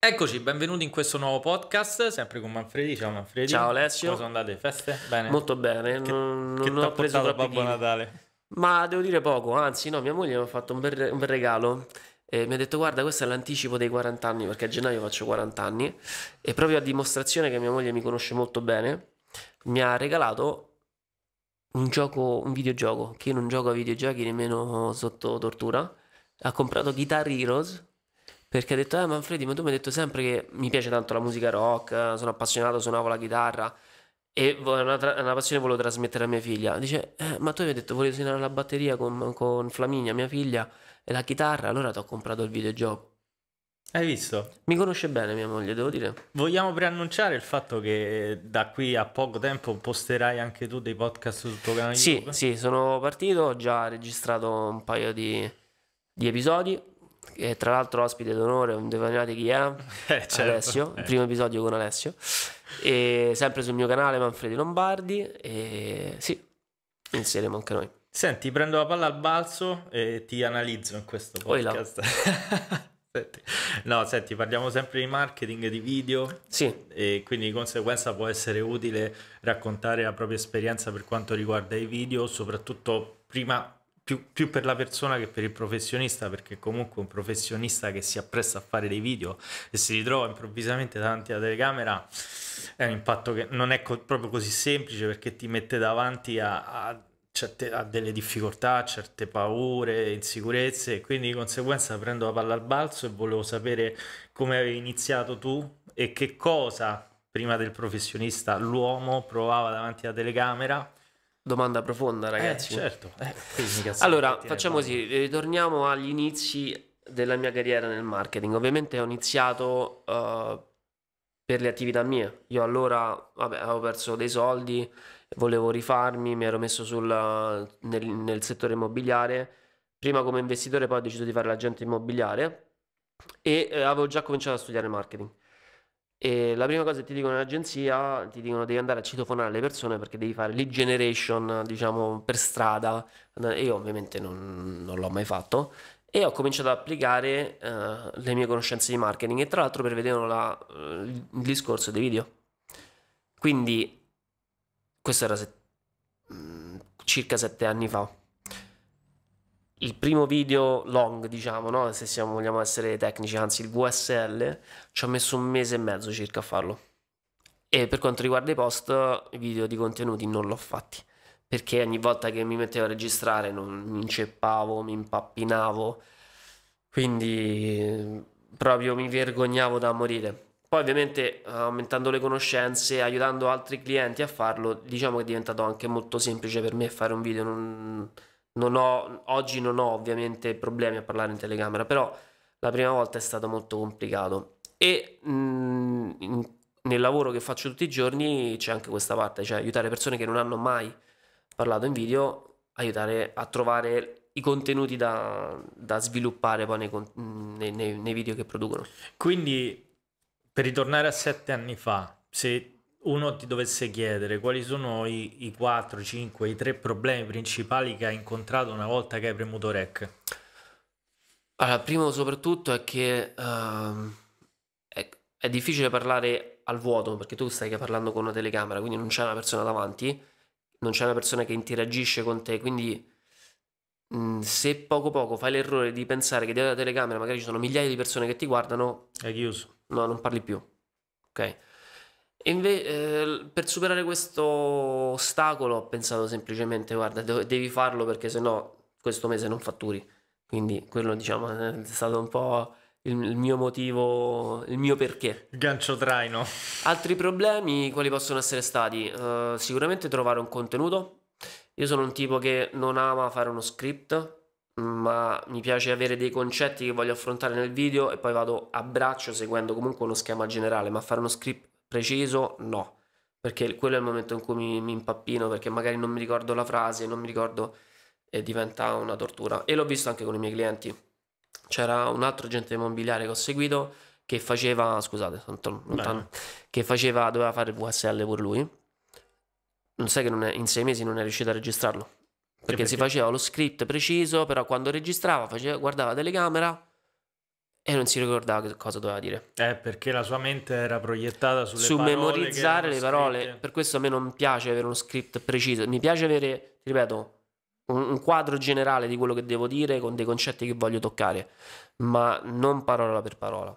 Eccoci, benvenuti in questo nuovo podcast, sempre con Manfredi. Ciao Manfredi. Ciao Alessio. Come sono andate? Feste? Bene? Molto bene. Che, non, che ho preso troppo Babbo Natale. Ma devo dire poco, anzi no, mia moglie mi ha fatto un bel, un bel regalo. E mi ha detto guarda questo è l'anticipo dei 40 anni perché a gennaio faccio 40 anni e proprio a dimostrazione che mia moglie mi conosce molto bene mi ha regalato un gioco, un videogioco che io non gioco a videogiochi nemmeno sotto tortura ha comprato Guitar Heroes perché ha detto eh Manfredi ma tu mi hai detto sempre che mi piace tanto la musica rock sono appassionato suonavo la chitarra e una, tra- una passione volevo trasmettere a mia figlia dice eh, ma tu mi hai detto volevo suonare la batteria con, con Flaminia mia figlia e la chitarra allora ti ho comprato il videogioco hai visto? Mi conosce bene mia moglie, devo dire. Vogliamo preannunciare il fatto che da qui a poco tempo posterai anche tu dei podcast sul tuo canale sì, YouTube? Sì, sono partito, ho già registrato un paio di, di episodi, e tra l'altro ospite d'onore, un devaneate chi è? Eh, certo. Alessio, eh. primo episodio con Alessio, e sempre sul mio canale Manfredi Lombardi e sì, inseremo anche noi. Senti, prendo la palla al balzo e ti analizzo in questo podcast. senti. No, senti, parliamo sempre di marketing, di video. Sì. E quindi di conseguenza può essere utile raccontare la propria esperienza per quanto riguarda i video, soprattutto prima più, più, per la persona che per il professionista, perché comunque un professionista che si appresta a fare dei video e si ritrova improvvisamente davanti alla telecamera è un impatto che non è co- proprio così semplice perché ti mette davanti a, a, certe, a delle difficoltà, certe paure, insicurezze e quindi di conseguenza prendo la palla al balzo e volevo sapere come avevi iniziato tu e che cosa prima del professionista l'uomo provava davanti alla telecamera Domanda profonda, eh, ragazzi. Eh, certo. Eh. eh. allora, eh, facciamo così, ritorniamo agli inizi della mia carriera nel marketing. Ovviamente ho iniziato uh, per le attività mie. Io allora vabbè, avevo perso dei soldi, volevo rifarmi, mi ero messo sul, nel, nel, settore immobiliare. Prima come investitore, poi ho deciso di fare l'agente immobiliare e eh, avevo già cominciato a studiare marketing. E la prima cosa che ti dicono in agenzia, ti dicono devi andare a citofonare le persone perché devi fare lead generation, diciamo, per strada. E io ovviamente non, non l'ho mai fatto. E ho cominciato ad applicare uh, le mie conoscenze di marketing e tra l'altro prevedevano la, uh, il discorso dei video. Quindi questo era set- mm, circa sette anni fa il primo video long, diciamo, no? se siamo, vogliamo essere tecnici, anzi il VSL, ci ho messo un mese e mezzo circa a farlo. E per quanto riguarda i post, i video di contenuti non l'ho fatti, perché ogni volta che mi mettevo a registrare non mi inceppavo, mi impappinavo, quindi proprio mi vergognavo da morire. Poi ovviamente aumentando le conoscenze, aiutando altri clienti a farlo, diciamo che è diventato anche molto semplice per me fare un video, non non ho, oggi non ho ovviamente problemi a parlare in telecamera, però la prima volta è stato molto complicato. E mh, mm, in, nel lavoro che faccio tutti i giorni c'è anche questa parte, cioè aiutare persone che non hanno mai parlato in video, aiutare a trovare i contenuti da, da sviluppare poi nei, mm, nei, nei video che producono. Quindi, per ritornare a sette anni fa, se uno ti dovesse chiedere quali sono i, i 4, 5, i 3 problemi principali che hai incontrato una volta che hai premuto REC? Allora, primo soprattutto è che uh, è, è, difficile parlare al vuoto perché tu stai parlando con una telecamera, quindi non c'è una persona davanti, non c'è una persona che interagisce con te, quindi mm, se poco poco fai l'errore di pensare che dietro la telecamera magari ci sono migliaia di persone che ti guardano, è chiuso. No, non parli più. Ok? E inve- eh, per superare questo ostacolo ho pensato semplicemente, guarda, de- devi farlo perché sennò questo mese non fatturi. Quindi quello diciamo eh, è stato un po' il, il mio motivo, il mio perché. Gancio traino. Altri problemi quali possono essere stati? Uh, sicuramente trovare un contenuto. Io sono un tipo che non ama fare uno script, ma mi piace avere dei concetti che voglio affrontare nel video e poi vado a braccio seguendo comunque uno schema generale, ma fare uno script preciso no, perché quello è il momento in cui mi, mi impappino, perché magari non mi ricordo la frase, non mi ricordo e diventa una tortura. E l'ho visto anche con i miei clienti. C'era un altro agente immobiliare che ho seguito che faceva, scusate, lontano, che faceva, doveva fare VSL pure lui. Non sai che non è, in sei mesi non è riuscito a registrarlo. Perché, perché, si faceva lo script preciso, però quando registrava, faceva, guardava telecamera, e non si ricordava che cosa doveva dire. Eh, perché la sua mente era proiettata sulle Su parole. Su memorizzare le parole. Scritte. Per questo a me non piace avere uno script preciso. Mi piace avere, ripeto, un, un, quadro generale di quello che devo dire con dei concetti che voglio toccare, ma non parola per parola.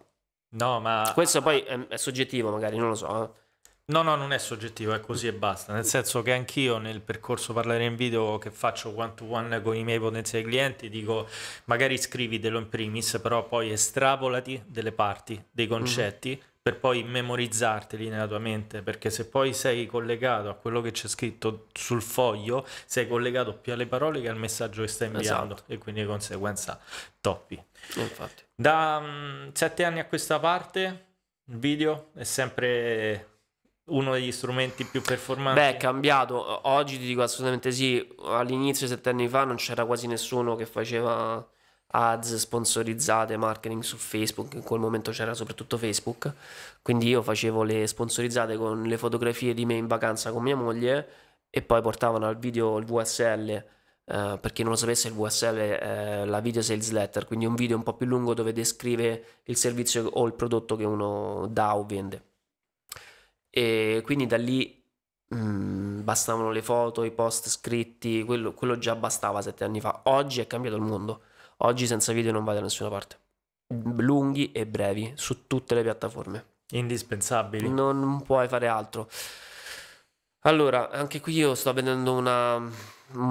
No, ma... Questo poi è, è soggettivo magari, non lo so. Eh. No, no, non è soggettivo, è così e basta. Nel senso che anch'io nel percorso parlare in video che faccio one to one con i miei potenziali clienti dico magari scrivitelo in primis, però poi estrapolati delle parti, dei mhm. concetti. Mm-hmm per poi memorizzarteli nella tua mente, perché se poi sei collegato a quello che c'è scritto sul foglio, sei collegato più alle parole che al messaggio che stai inviando esatto. e quindi di conseguenza toppi. Infatti. Da um, sette anni a questa parte il video è sempre uno degli strumenti più performanti? Beh, è cambiato. Oggi ti dico assolutamente sì. All'inizio, sette anni fa, non c'era quasi nessuno che faceva ads sponsorizzate, marketing su Facebook. In quel momento c'era soprattutto Facebook. Quindi io facevo le sponsorizzate con le fotografie di me in vacanza con mia moglie e poi portavano al video il VSL. Uh, eh, per chi non lo sapesse, il VSL è eh, la video sales letter, quindi un video un po' più lungo dove descrive il servizio o il prodotto che uno dà o vende. E quindi da lì mh, mm, bastavano le foto, i post scritti, quello, quello già bastava sette anni fa. Oggi è cambiato il mondo. Oggi senza video non vai da nessuna parte. Lunghi e brevi su tutte le piattaforme. Indispensabili. Non puoi fare altro. Allora, anche qui io sto vedendo una, un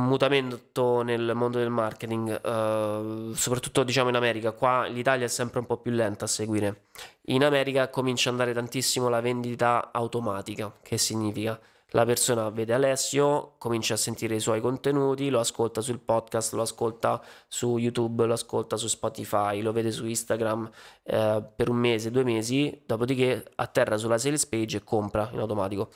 mutamento nel mondo del marketing, eh, soprattutto diciamo in America. Qua l'Italia è sempre un po' più lenta a seguire. In America comincia ad andare tantissimo la vendita automatica, che significa la persona vede Alessio, comincia a sentire i suoi contenuti, lo ascolta sul podcast, lo ascolta su YouTube, lo ascolta su Spotify, lo vede su Instagram eh, per un mese, due mesi, dopodiché atterra sulla sales page e compra in automatico.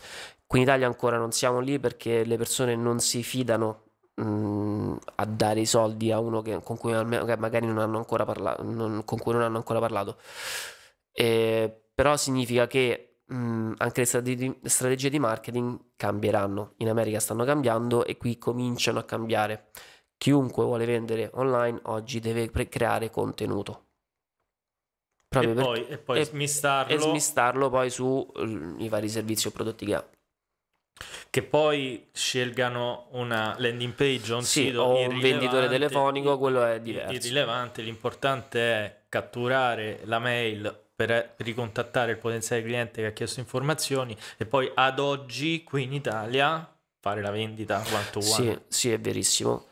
Qui in Italia ancora non siamo lì perché le persone non si fidano mh, mm, a dare i soldi a uno che, con cui magari non hanno ancora, parla- non, con cui non hanno ancora parlato. Eh, però significa che mh, mm, anche le strategie di marketing cambieranno. In America stanno cambiando e qui cominciano a cambiare. Chiunque vuole vendere online oggi deve pre- creare contenuto. E, per... e, poi, e smistarlo. E smistarlo poi sui vari servizi o prodotti che ha che poi scelgano una landing page un sì, o un venditore telefonico, quello è diverso. Irrilevante, l'importante è catturare la mail per, ricontattare il potenziale cliente che ha chiesto informazioni e poi ad oggi qui in Italia fare la vendita quanto to sì, sì, è verissimo.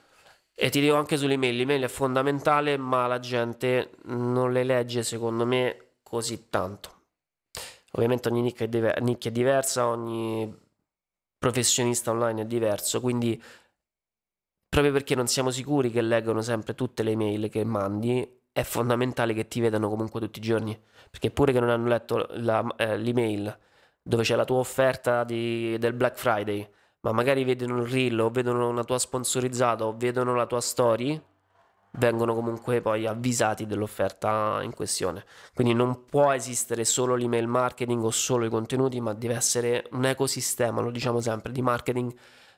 E ti dico anche sull'email, l'email è fondamentale ma la gente non le legge secondo me così tanto. Ovviamente ogni nicchia è, diver- nicchia è diversa, ogni professionista online è diverso, quindi proprio perché non siamo sicuri che leggono sempre tutte le mail che mandi, è fondamentale che ti vedano comunque tutti i giorni, perché pure che non hanno letto eh, l'email eh, dove c'è la tua offerta di, del Black Friday, ma magari vedono un reel o vedono una tua sponsorizzata o vedono la tua story, vengono comunque poi avvisati dell'offerta in questione. Quindi non può esistere solo l'email marketing o solo i contenuti, ma deve essere un ecosistema, lo diciamo sempre, di marketing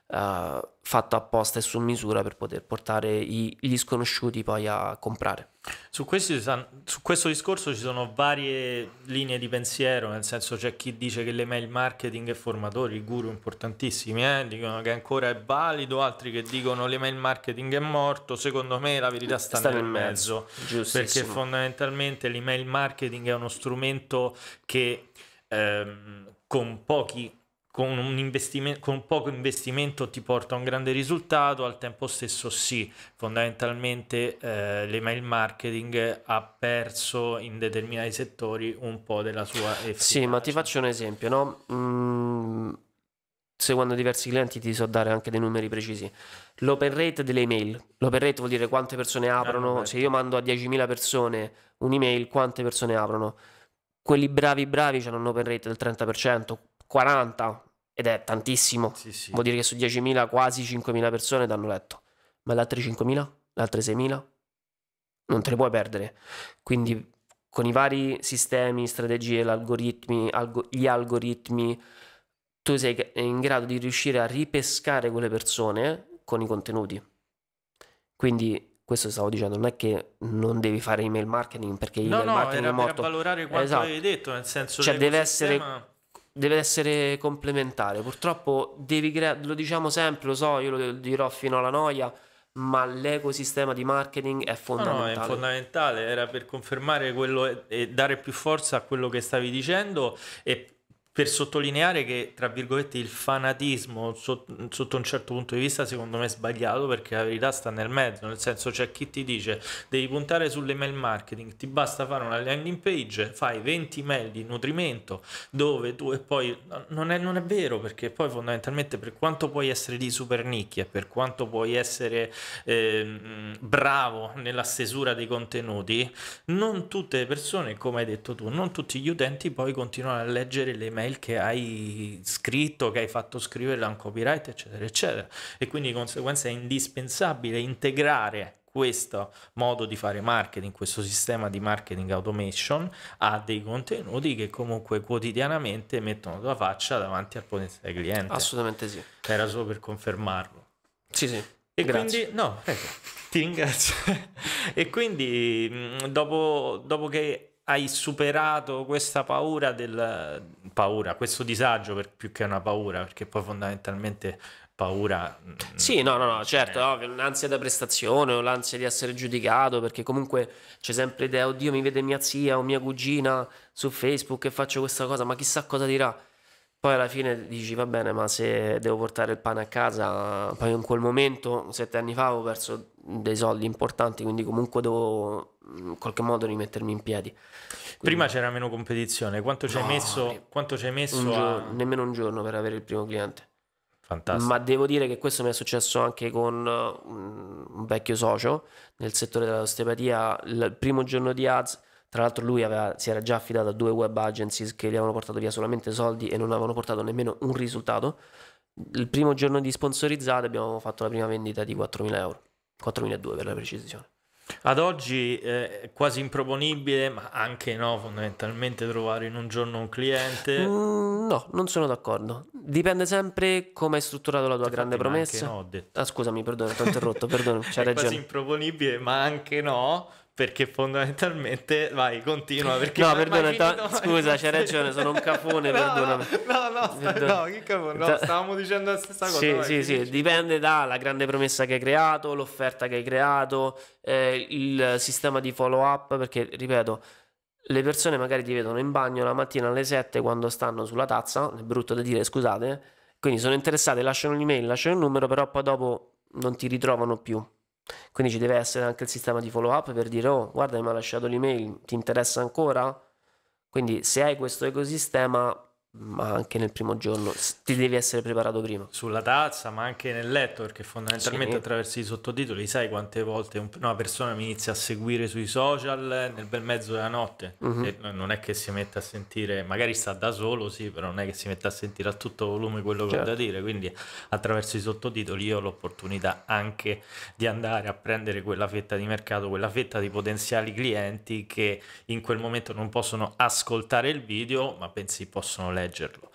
eh, fatto apposta e su misura per poter portare i, gli sconosciuti poi a comprare. Su, questi, su questo, discorso ci sono varie linee di pensiero, nel senso c'è chi dice che l'email marketing e formatori, guru importantissimi, eh, dicono che ancora è valido, altri che dicono che l'email marketing è morto, secondo me la verità sta, sta nel, nel mezzo, mezzo. perché fondamentalmente l'email marketing è uno strumento che ehm, con pochi con un, investimento, con poco investimento ti porta a un grande risultato, al tempo stesso sì, fondamentalmente eh, l'email marketing ha perso in determinati settori un po' della sua efficacia. Sì, ma ti faccio un esempio, no? Mm, seguendo diversi clienti ti so dare anche dei numeri precisi. L'open rate delle email, l'open rate vuol dire quante persone ah, aprono, se io mando a 10.000 persone un'email, quante persone aprono? Quelli bravi bravi hanno un open rate del 30%, 40 ed è tantissimo. Sì, sì. Vuol dire che su 10.000 quasi 5.000 persone ti hanno letto. Ma le altre 5.000? Le altre 6.000? Non te le puoi perdere. Quindi con i vari sistemi, strategie, algoritmi, alg- gli algoritmi, tu sei in grado di riuscire a ripescare quelle persone con i contenuti. Quindi questo stavo dicendo, non è che non devi fare email marketing perché no, email no, marketing era è morto. No, no, valorare quanto esatto. hai detto, nel senso cioè deve essere deve essere complementare. Purtroppo devi creare, lo diciamo sempre, lo so, io lo dirò fino alla noia, ma l'ecosistema di marketing è fondamentale. No, no, è fondamentale, era per confermare quello e dare più forza a quello che stavi dicendo e per sottolineare che, tra virgolette, il fanatismo sotto, sotto un certo punto di vista secondo me è sbagliato perché la verità sta nel mezzo, nel senso c'è chi ti dice devi puntare sull'email marketing, ti basta fare una landing page, fai 20 mail di nutrimento dove tu e poi non è, non è vero perché poi fondamentalmente per quanto puoi essere di super nicchia, per quanto puoi essere eh, bravo nella stesura dei contenuti, non tutte le persone, come hai detto tu, non tutti gli utenti poi continuano a leggere le mail mail che hai scritto, che hai fatto scrivere da un copyright, eccetera, eccetera. E quindi di conseguenza è indispensabile integrare questo modo di fare marketing, questo sistema di marketing automation ha dei contenuti che comunque quotidianamente mettono la faccia davanti al potenziale cliente. Assolutamente sì. Era solo per confermarlo. Sì, sì. E Grazie. quindi, no, prego, ti ringrazio. e quindi dopo, dopo che hai superato questa paura del paura, questo disagio per, più che una paura, perché poi fondamentalmente paura. Mm, mm. Sì, no, no, no, certo, ovvio, l'ansia da prestazione o l'ansia di essere giudicato, perché comunque c'è sempre idea, oddio, mi vede mia zia o mia cugina su Facebook che faccio questa cosa, ma chissà cosa dirà. Poi alla fine dici, va bene, ma se devo portare il pane a casa, poi in quel momento, sette anni fa, ho perso dei soldi importanti, quindi comunque devo mm, in qualche modo rimettermi in piedi. Quindi... Prima c'era meno competizione, quanto ci hai no, messo? Eh, quanto ci messo giorno, a... Nemmeno un giorno per avere il primo cliente. Fantastico. Ma devo dire che questo mi è successo anche con uh, un vecchio socio nel settore dell'osteopatia. Il primo giorno di Az, tra l'altro, lui aveva, si era già affidato a due web agencies che gli avevano portato via solamente soldi e non avevano portato nemmeno un risultato. Il primo giorno di sponsorizzate abbiamo fatto la prima vendita di 4.000 euro. 4.200 per la precisione. Ad oggi è eh, quasi improponibile, ma anche no, fondamentalmente trovare in un giorno un cliente. Mm, no, non sono d'accordo. Dipende sempre come hai strutturato la tua Ti eh, grande promessa. Anche no, ho detto. Ah, scusami, perdono, ti ho interrotto, perdono, c'hai è ragione. È quasi improponibile, ma anche no, perché fondamentalmente, vai, continua. Perché no, perdona, ta- scusa, c'hai ragione, sono un cafone, no, perdonami. No, no, perdona. no, che cafone, no, cioè- stavamo dicendo la stessa cosa. Sì, vai, sì, sì, dipende dalla grande promessa che hai creato, l'offerta che hai creato, eh, il sistema di follow up, perché, ripeto, le persone magari ti vedono in bagno la mattina alle 7 quando stanno sulla tazza, è brutto da dire, scusate, quindi sono interessate, lasciano l'email, lasciano il numero, però poi dopo non ti ritrovano più quindi ci deve essere anche il sistema di follow up per dire oh guarda mi ha lasciato l'email, ti interessa ancora? Quindi se hai questo ecosistema ma anche nel primo giorno ti devi essere preparato prima sulla tazza ma anche nel letto perché fondamentalmente sì. attraverso i sottotitoli sai quante volte una persona mi inizia a seguire sui social nel bel mezzo della notte mm-hmm. non è che si mette a sentire magari sta da solo sì però non è che si mette a sentire a tutto volume quello certo. che ho da certo. dire quindi attraverso i sottotitoli io ho l'opportunità anche di andare a prendere quella fetta di mercato quella fetta di potenziali clienti che in quel momento non possono ascoltare il video ma pensi possono leggere leggerlo.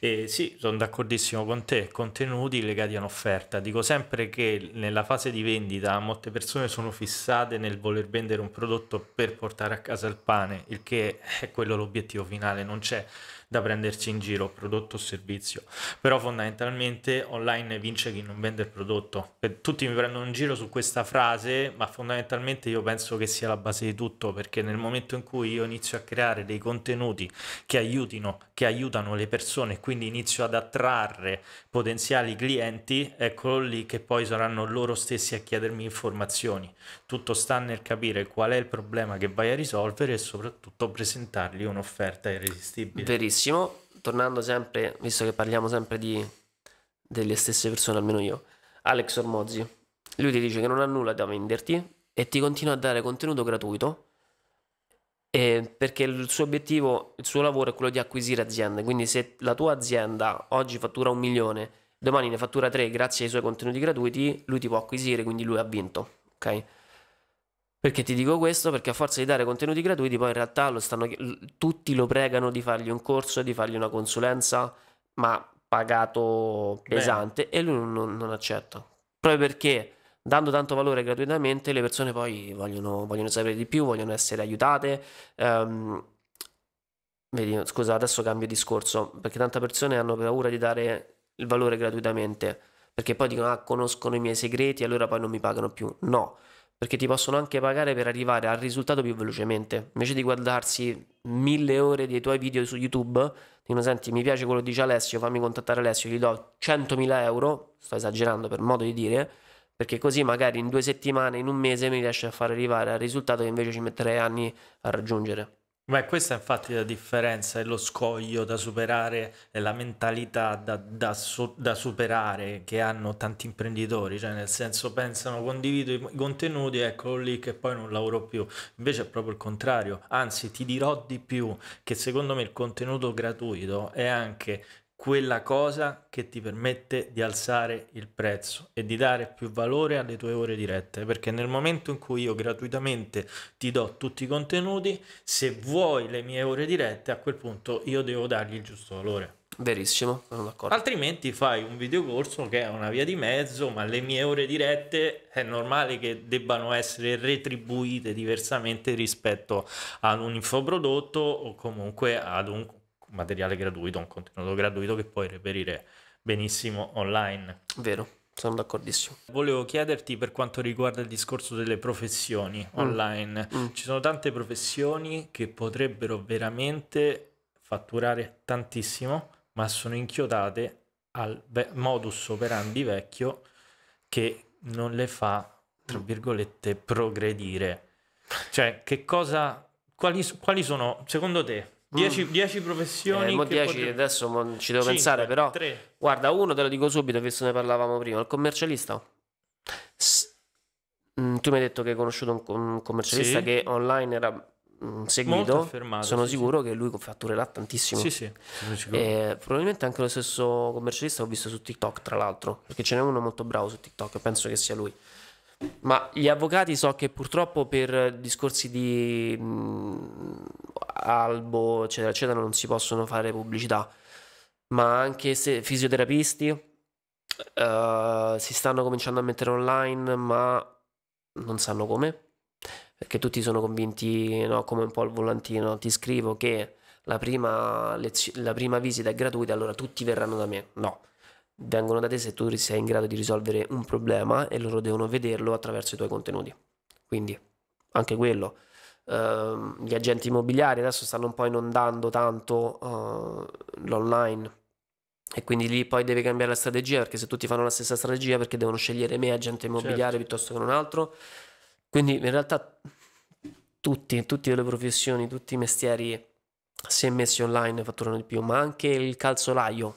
E sì, sono d'accordissimo con te, contenuti legati a un'offerta. Dico sempre che nella fase di vendita molte persone sono fissate nel voler vendere un prodotto per portare a casa il pane, il che è quello l'obiettivo finale, non c'è da prendersi in giro, prodotto o servizio. Però fondamentalmente online vince chi non vende il prodotto. Tutti mi prendono in giro su questa frase, ma fondamentalmente io penso che sia la base di tutto, perché nel momento in cui io inizio a creare dei contenuti che aiutino, che aiutano le persone quindi inizio ad attrarre potenziali clienti, eccolo lì che poi saranno loro stessi a chiedermi informazioni. Tutto sta nel capire qual è il problema che vai a risolvere e soprattutto presentargli un'offerta irresistibile. Verissimo. Tornando sempre, visto che parliamo sempre di, delle stesse persone, almeno io, Alex Ormozzi, lui ti dice che non ha nulla da venderti e ti continua a dare contenuto gratuito eh, perché il suo obiettivo, il suo lavoro è quello di acquisire aziende. Quindi, se la tua azienda oggi fattura un milione, domani ne fattura tre grazie ai suoi contenuti gratuiti, lui ti può acquisire, quindi lui ha vinto. Ok? Perché ti dico questo? Perché a forza di dare contenuti gratuiti, poi in realtà lo stanno, tutti lo pregano di fargli un corso, di fargli una consulenza, ma pagato pesante, Beh. e lui non, non, accetta. Proprio perché dando tanto valore gratuitamente, le persone poi vogliono, vogliono sapere di più, vogliono essere aiutate. Um, vedi, scusa, adesso cambio discorso, perché tante persone hanno paura di dare il valore gratuitamente, perché poi dicono, ah, conoscono i miei segreti, allora poi non mi pagano più. No perché ti possono anche pagare per arrivare al risultato più velocemente. Invece di guardarsi mille ore dei tuoi video su YouTube, dicono senti mi piace quello che dice Alessio, fammi contattare Alessio, gli do 100.000 euro, sto esagerando per modo di dire, perché così magari in due settimane, in un mese mi riesce a far arrivare al risultato che invece ci metterei anni a raggiungere. Beh, questa è infatti la differenza, è lo scoglio da superare, è la mentalità da, da, so, da superare che hanno tanti imprenditori, cioè nel senso pensano condivido i contenuti, eccolo lì che poi non lavoro più, invece è proprio il contrario, anzi ti dirò di più che secondo me il contenuto gratuito è anche quella cosa che ti permette di alzare il prezzo e di dare più valore alle tue ore dirette perché nel momento in cui io gratuitamente ti do tutti i contenuti se vuoi le mie ore dirette a quel punto io devo dargli il giusto valore verissimo sono d'accordo altrimenti fai un videocorso che è una via di mezzo ma le mie ore dirette è normale che debbano essere retribuite diversamente rispetto ad un infoprodotto o comunque ad un materiale gratuito, un contenuto gratuito che puoi reperire benissimo online. Vero. Sono d'accordissimo. Volevo chiederti per quanto riguarda il discorso delle professioni mm. online. Mm. Ci sono tante professioni che potrebbero veramente fatturare tantissimo, ma sono inchiodate al ve- modus operandi vecchio che non le fa, tra mm. virgolette, progredire. Cioè, che cosa, quali, quali sono, secondo te, 10, 10 mm. professioni. Eh, mo 10 potrebbe... adesso mo ci devo 5, pensare, però. 3. Guarda, uno te lo dico subito, visto ne parlavamo prima. Il commercialista. S- mm, tu mi hai detto che hai conosciuto un, un commercialista sì. che online era mm, seguito. Sono sì, sicuro sì. che lui fatturerà tantissimo. Sì, sì. Eh, probabilmente anche lo stesso commercialista ho visto su TikTok, tra l'altro, perché ce n'è uno molto bravo su TikTok penso che sia lui. Ma gli avvocati so che purtroppo per discorsi di mh, mm, albo, eccetera, eccetera, non si possono fare pubblicità, ma anche se fisioterapisti uh, si stanno cominciando a mettere online, ma non sanno come, perché tutti sono convinti, no, come un po' il volantino, ti scrivo che la prima, lezio- la prima visita è gratuita, allora tutti verranno da me. No vengono da te se tu sei in grado di risolvere un problema e loro devono vederlo attraverso i tuoi contenuti. Quindi anche quello. Uh, gli agenti immobiliari adesso stanno un po' inondando tanto uh, l'online e quindi lì poi devi cambiare la strategia perché se tutti fanno la stessa strategia perché devono scegliere me agente immobiliare certo. piuttosto che un altro. Quindi in realtà tutti, tutte le professioni, tutti i mestieri se messi online fatturano di più, ma anche il calzolaio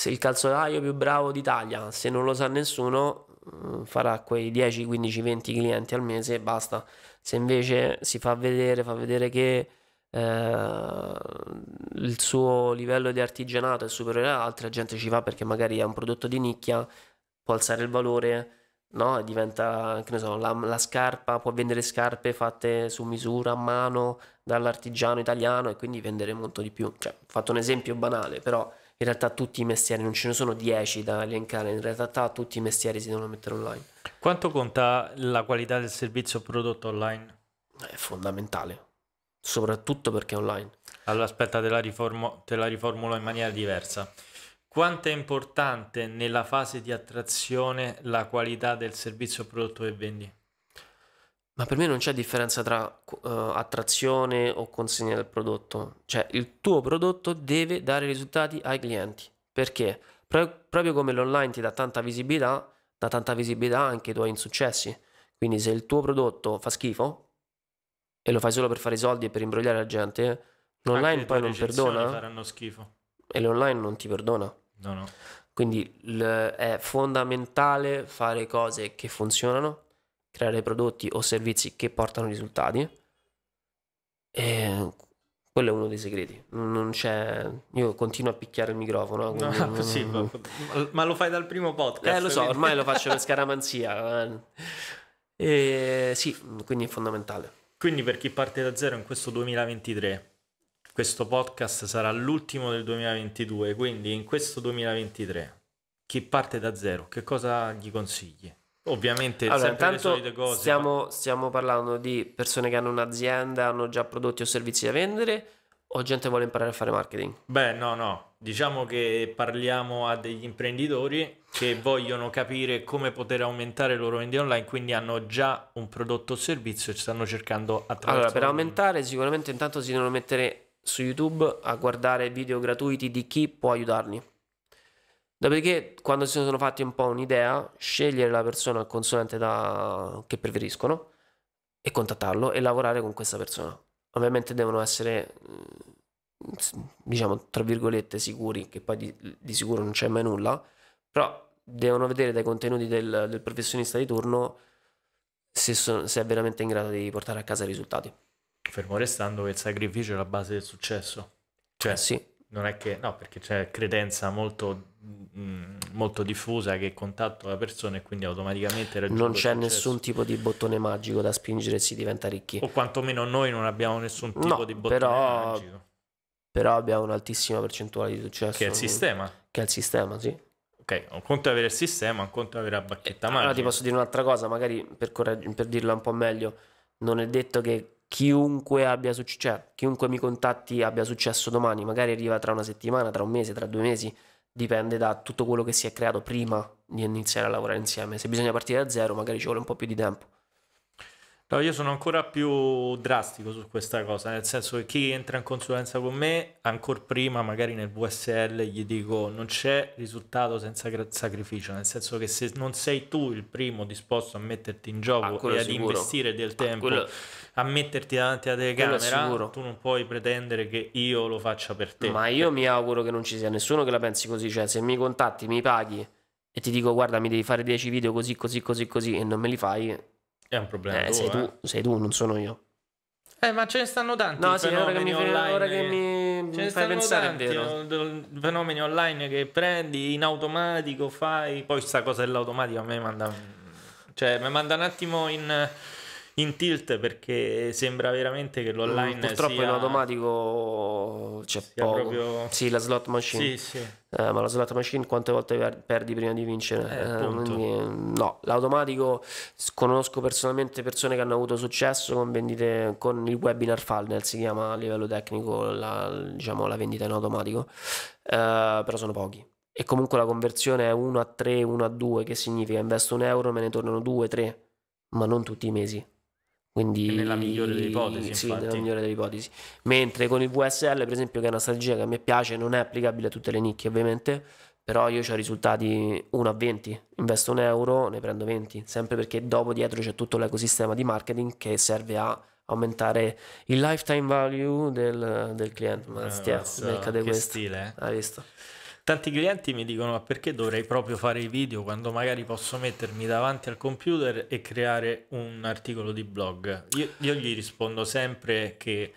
sei il calzolaio più bravo d'Italia, se non lo sa nessuno mm, farà quei 10, 15, 20 clienti al mese e basta. Se invece si fa vedere, fa vedere che eh, il suo livello di artigianato è superiore ad altri, la gente ci va perché magari è un prodotto di nicchia, può alzare il valore, no? diventa che ne so, la, la, scarpa, può vendere scarpe fatte su misura a mano dall'artigiano italiano e quindi vendere molto di più. Cioè, ho fatto un esempio banale, però in realtà tutti i mestieri, non ce ne sono 10 da elencare, in realtà tutti i mestieri si devono mettere online. Quanto conta la qualità del servizio prodotto online? È fondamentale, soprattutto perché è online. Allora aspetta, te la, riformo, te la riformulo in maniera diversa. Quanto è importante nella fase di attrazione la qualità del servizio prodotto che vendi? Ma per me non c'è differenza tra uh, attrazione o consegna del prodotto. Cioè, il tuo prodotto deve dare risultati ai clienti. Perché? Pro- proprio come l'online ti dà tanta visibilità, dà tanta visibilità anche ai tuoi insuccessi. Quindi se il tuo prodotto fa schifo e lo fai solo per fare i soldi e per imbrogliare la gente, l'online poi non perdona. faranno schifo. E l'online non ti perdona. No, no. Quindi l- è fondamentale fare cose che funzionano creare prodotti o servizi che portano risultati. E quello è uno dei segreti. Non c'è. Io continuo a picchiare il microfono. Eh, quindi... No, sì, ma, ma lo fai dal primo podcast. Eh, lo so, quindi... ormai lo faccio per scaramanzia. E, sì, quindi è fondamentale. Quindi per chi parte da zero in questo 2023, questo podcast sarà l'ultimo del 2022. Quindi in questo 2023, chi parte da zero, che cosa gli consigli? Ovviamente, allora, intanto cose, stiamo, ma... stiamo, parlando di persone che hanno un'azienda, hanno già prodotti o servizi da vendere o gente vuole imparare a fare marketing? Beh, no, no. Diciamo che parliamo a degli imprenditori che vogliono capire come poter aumentare le loro vendite online, quindi hanno già un prodotto o servizio e stanno cercando attraverso... Allora, per aumentare sicuramente intanto si devono mettere su YouTube a guardare video gratuiti di chi può aiutarli. Dopodiché, quando si sono fatti un po' un'idea, scegliere la persona, il consulente da... che preferiscono e contattarlo e lavorare con questa persona. Ovviamente devono essere, mm, diciamo, tra virgolette, sicuri, che poi di, di sicuro non c'è mai nulla, però devono vedere dai contenuti del, del professionista di turno se, sono, se, è veramente in grado di portare a casa i risultati. Fermo restando che il sacrificio è la base del successo. Cioè, sì non è che no, perché c'è credenza molto, mh, mm, molto diffusa che contatto la persona e quindi automaticamente raggiunge. Non c'è nessun tipo di bottone magico da spingere e si diventa ricchi. O quantomeno noi non abbiamo nessun tipo no, di bottone però, magico. Però abbiamo un'altissima percentuale di successo. Che è il sistema. Che è il sistema, sì. Ok, un conto è avere il sistema, un conto è avere la bacchetta magica. Allora ti posso dire un'altra cosa, magari per, corregg- per dirla un po' meglio, non è detto che chiunque abbia successo, cioè chiunque mi contatti abbia successo domani, magari arriva tra una settimana, tra un mese, tra due mesi, dipende da tutto quello che si è creato prima di iniziare a lavorare insieme. Se bisogna partire da zero, magari ci vuole un po' più di tempo. No, io sono ancora più drastico su questa cosa, nel senso che chi entra in consulenza con me, ancora prima magari nel VSL gli dico non c'è risultato senza sacrificio, nel senso che se non sei tu il primo disposto a metterti in gioco ah, e ad sicuro. investire del ah, tempo, ah, quello... a metterti davanti alla telecamera, tu non puoi pretendere che io lo faccia per te. Ma io mi auguro che non ci sia nessuno che la pensi così, cioè se mi contatti, mi paghi e ti dico guarda mi devi fare 10 video così, così, così, così e non me li fai è un problema. Eh, tuo, sei, tu, eh. sei tu, non sono io. Eh, ma ce ne stanno tanti. No, sì, ora che mi, online, ora che mi, ce ne fai pensare tanti, vero. Eh, fenomeni online che prendi in automatico, fai. Poi sta cosa dell'automatico a me manda. Cioè, mi manda un attimo in in tilt perché sembra veramente che mm, l'online mm, purtroppo sia... in automatico c'è poco proprio... sì la slot machine sì, sì. Eh, ma la slot machine quante volte perdi prima di vincere eh, eh, no l'automatico conosco personalmente persone che hanno avuto successo con vendite con il webinar funnel si chiama a livello tecnico la, diciamo, la vendita in automatico eh, però sono pochi e comunque la conversione è 1 a 3, 1 a 2, che significa investo un euro, me ne tornano 2, 3, ma non tutti i mesi. Quindi, nella migliore delle ipotesi. Sì, nella migliore delle ipotesi. Mentre con il VSL, per esempio, che è una strategia che a me piace, non è applicabile a tutte le nicchie, ovviamente. Però io ho risultati 1 a 20, investo un euro, ne prendo 20, sempre perché dopo dietro c'è tutto l'ecosistema di marketing che serve a aumentare il lifetime value del, del cliente. Ma eh, stia, so, che questo. stile. Eh. Hai visto? Tanti clienti mi dicono ma perché dovrei proprio fare i video quando magari posso mettermi davanti al computer e creare un articolo di blog? Io, io gli rispondo sempre che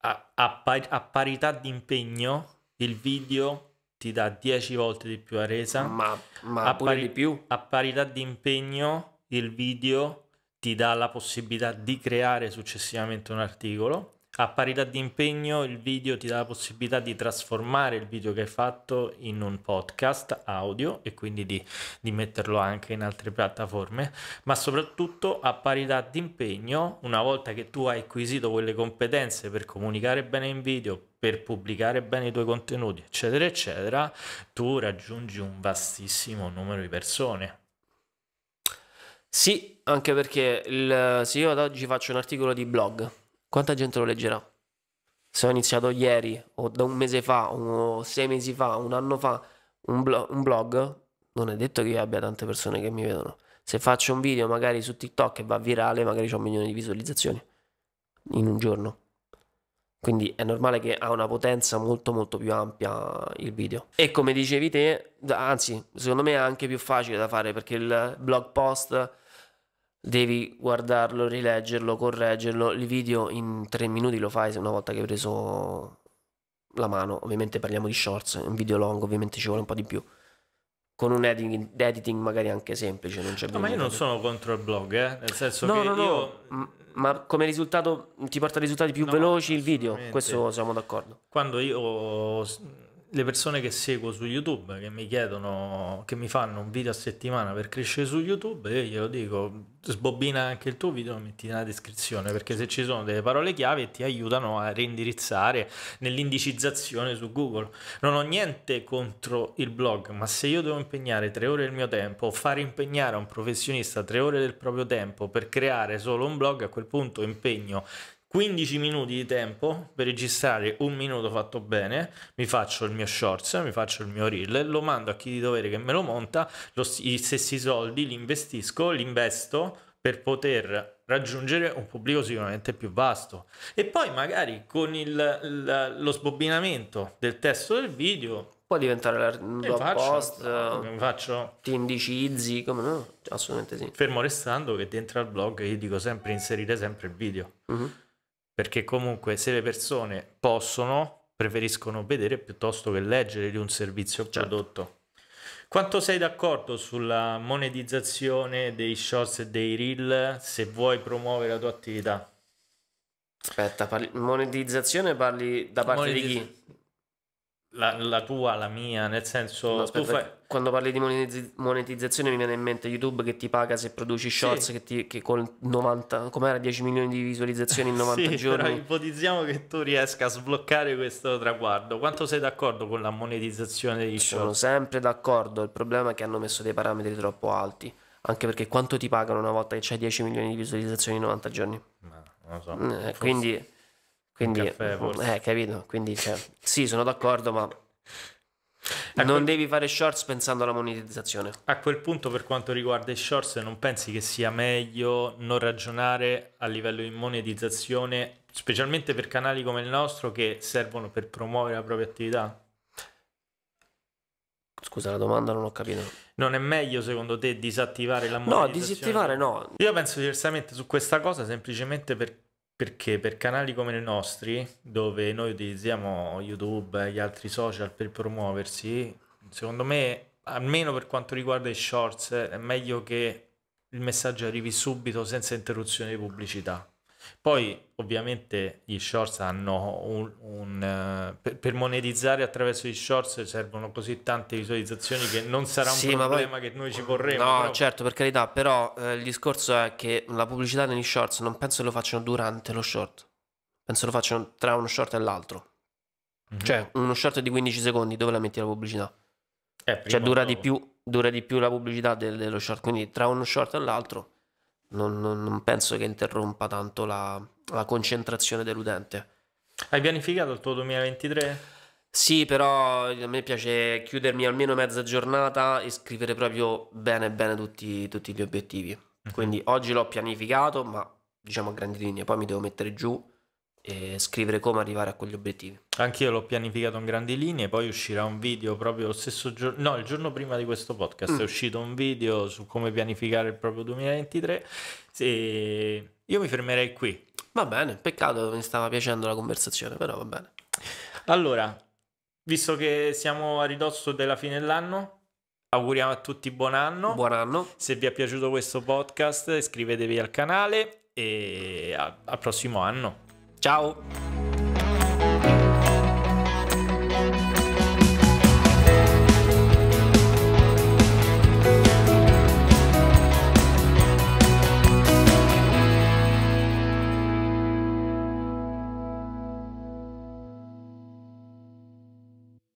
a, a, par- a, parità di impegno il video ti dà 10 volte di più a resa, ma, ma a, pari- di più. a parità di impegno il video ti dà la possibilità di creare successivamente un articolo a parità di impegno il video ti dà la possibilità di trasformare il video che hai fatto in un podcast audio e quindi di, di metterlo anche in altre piattaforme, ma soprattutto a parità di impegno, una volta che tu hai acquisito quelle competenze per comunicare bene in video, per pubblicare bene i tuoi contenuti, eccetera, eccetera, tu raggiungi un vastissimo numero di persone. Sì, anche perché il, se io ad oggi faccio un articolo di blog, quanta gente lo leggerà? Se ho iniziato ieri, o da un mese fa, o sei mesi fa, un anno fa, un, blog, un blog non è detto che io abbia tante persone che mi vedono. Se faccio un video magari su TikTok e va virale, magari ho un milione di visualizzazioni in un giorno. Quindi è normale che ha una potenza molto molto più ampia il video. E come dicevi te, anzi, secondo me è anche più facile da fare perché il blog post devi guardarlo, rileggerlo, correggerlo. Il video in tre minuti lo fai una volta che hai preso la mano. Ovviamente parliamo di shorts, un video long ovviamente ci vuole un po' di più. Con un editing, editing magari anche semplice, non c'è no, Ma io non sono contro il blog, eh? nel senso no, che no, io... no. Ma come risultato ti porta risultati più no, veloci il video, questo siamo d'accordo. Quando io le persone che seguo su YouTube che mi chiedono, che mi fanno un video a settimana per crescere su YouTube, io glielo dico, sbobbina anche il tuo video, lo metti nella descrizione, perché se ci sono delle parole chiave ti aiutano a reindirizzare nell'indicizzazione su Google. Non ho niente contro il blog, ma se io devo impegnare tre ore del mio tempo, fare impegnare a un professionista tre ore del proprio tempo per creare solo un blog, a quel punto impegno 15 minuti di tempo per registrare un minuto fatto bene, mi faccio il mio shorts, mi faccio il mio reel, lo mando a chi di dovere che me lo monta, lo, gli stessi soldi li investisco, li investo per poter raggiungere un pubblico sicuramente più vasto. E poi magari con il, il, lo sbobbinamento del testo del video può diventare un faccio, post eh, faccio. ti indicizzi come no assolutamente sì fermo restando che dentro al blog io dico sempre inserire sempre il video uh-huh perché comunque se le persone possono, preferiscono vedere piuttosto che leggere di un servizio certo. prodotto. Quanto sei d'accordo sulla monetizzazione dei shorts e dei reel se vuoi promuovere la tua attività? Aspetta, parli... monetizzazione parli da parte Monetiz... di chi? La, la, tua, la mia, nel senso. No, aspetta, fai... Quando parli di monetizzazione, mi viene in mente YouTube che ti paga se produci shorts sì. che, ti, che con 90, com'era 10 milioni di visualizzazioni in 90 sì, giorni. Però ipotizziamo che tu riesca a sbloccare questo traguardo. Quanto sei d'accordo con la monetizzazione degli shorts? Sono sempre d'accordo. Il problema è che hanno messo dei parametri troppo alti. Anche perché quanto ti pagano una volta che c'hai 10 milioni di visualizzazioni in 90 giorni? Ma, non so. Eh, quindi quindi, caffè, mm, mm, forse. eh, capito? Quindi, cioè, sì, sono d'accordo, ma Ecco, non devi fare shorts pensando alla monetizzazione. A quel punto, per quanto riguarda i shorts, non pensi che sia meglio non ragionare a livello di monetizzazione, specialmente per canali come il nostro che servono per promuovere la propria attività? Scusa, la domanda non ho capito. Non è meglio secondo te disattivare la monetizzazione? No, disattivare no. Io penso diversamente su questa cosa semplicemente perché perché per canali come i nostri, dove noi utilizziamo YouTube e gli altri social per promuoversi, secondo me, almeno per quanto riguarda i shorts, è meglio che il messaggio arrivi subito senza interruzione di pubblicità poi ovviamente gli shorts hanno un... un eh, per, per, monetizzare attraverso gli shorts servono così tante visualizzazioni che non sarà un sì, problema poi, che noi ci porremo. No, però... certo, per carità, però eh, il discorso è che la pubblicità negli shorts non penso lo facciano durante lo short, penso lo facciano tra uno short e l'altro. Mm-hmm. Cioè uno short di 15 secondi dove la metti la pubblicità? Eh, cioè dura di, più, dura di, più, la pubblicità dello short, quindi tra uno short e l'altro non, non, non penso che interrompa tanto la, la concentrazione dell'utente. Hai pianificato il tuo 2023? Sì, però a me piace chiudermi almeno mezza giornata e scrivere proprio bene bene tutti, tutti gli obiettivi. Mhm. Quindi oggi l'ho pianificato, ma diciamo a grandi linee, poi mi devo mettere giù e scrivere come arrivare a quegli obiettivi. Anch'io l'ho pianificato in grandi linee, poi uscirà un video proprio lo stesso giorno, no, il giorno prima di questo podcast mm. è uscito un video su come pianificare il proprio 2023. E io mi fermerei qui. Va bene, peccato, mi stava piacendo la conversazione, però va bene. Allora, visto che siamo a ridosso della fine dell'anno, auguriamo a tutti buon anno. Buon anno. Se vi è piaciuto questo podcast iscrivetevi al canale e al prossimo anno. Ciao!